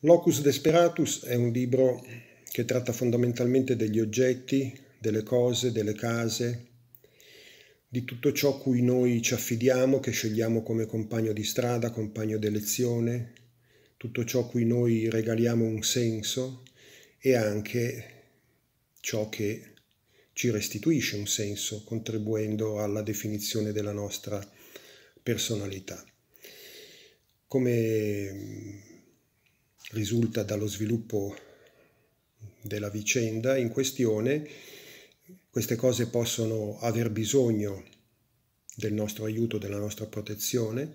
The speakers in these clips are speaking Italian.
Locus Desperatus è un libro che tratta fondamentalmente degli oggetti, delle cose, delle case, di tutto ciò cui noi ci affidiamo, che scegliamo come compagno di strada, compagno d'elezione, tutto ciò cui noi regaliamo un senso e anche ciò che ci restituisce un senso, contribuendo alla definizione della nostra personalità. Come risulta dallo sviluppo della vicenda in questione, queste cose possono aver bisogno del nostro aiuto, della nostra protezione,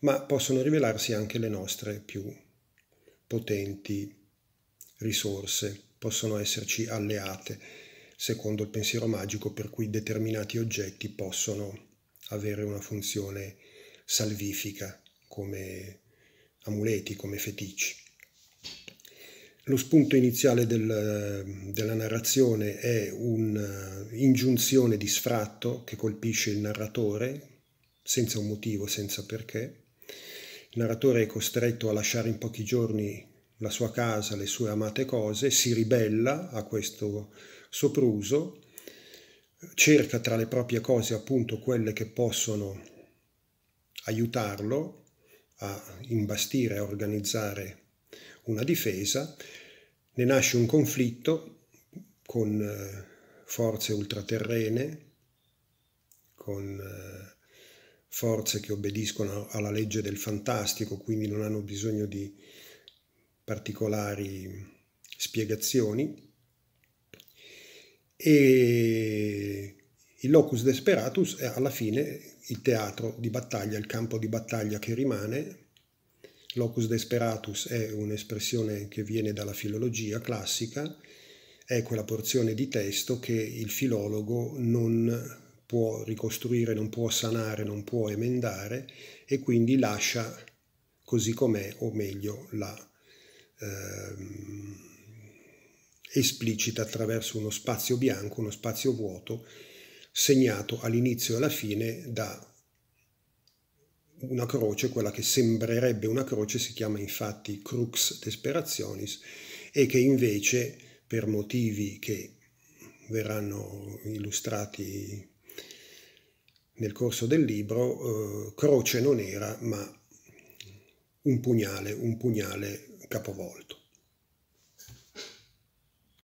ma possono rivelarsi anche le nostre più potenti risorse, possono esserci alleate, secondo il pensiero magico per cui determinati oggetti possono avere una funzione salvifica come amuleti, come feticci. Lo spunto iniziale del, della narrazione è un'ingiunzione eh, di sfratto che colpisce il narratore senza un motivo, senza perché. Il narratore è costretto a lasciare in pochi giorni la sua casa, le sue amate cose, si ribella a questo sopruso, cerca tra le proprie cose appunto quelle che possono aiutarlo a imbastire, a organizzare una difesa, ne nasce un conflitto con eh, forze ultraterrene, con eh, forze che obbediscono alla legge del fantastico, quindi non hanno bisogno di particolari spiegazioni. E il locus desperatus è alla fine il teatro di battaglia, il campo di battaglia che rimane Locus desperatus è un'espressione che viene dalla filologia classica, è quella porzione di testo che il filologo non può ricostruire, non può sanare, non può emendare e quindi lascia così com'è, o meglio la eh, esplicita attraverso uno spazio bianco, uno spazio vuoto, segnato all'inizio e alla fine da una croce, quella che sembrerebbe una croce, si chiama infatti crux desperationis e che invece per motivi che verranno illustrati nel corso del libro, eh, croce non era ma un pugnale, un pugnale capovolto.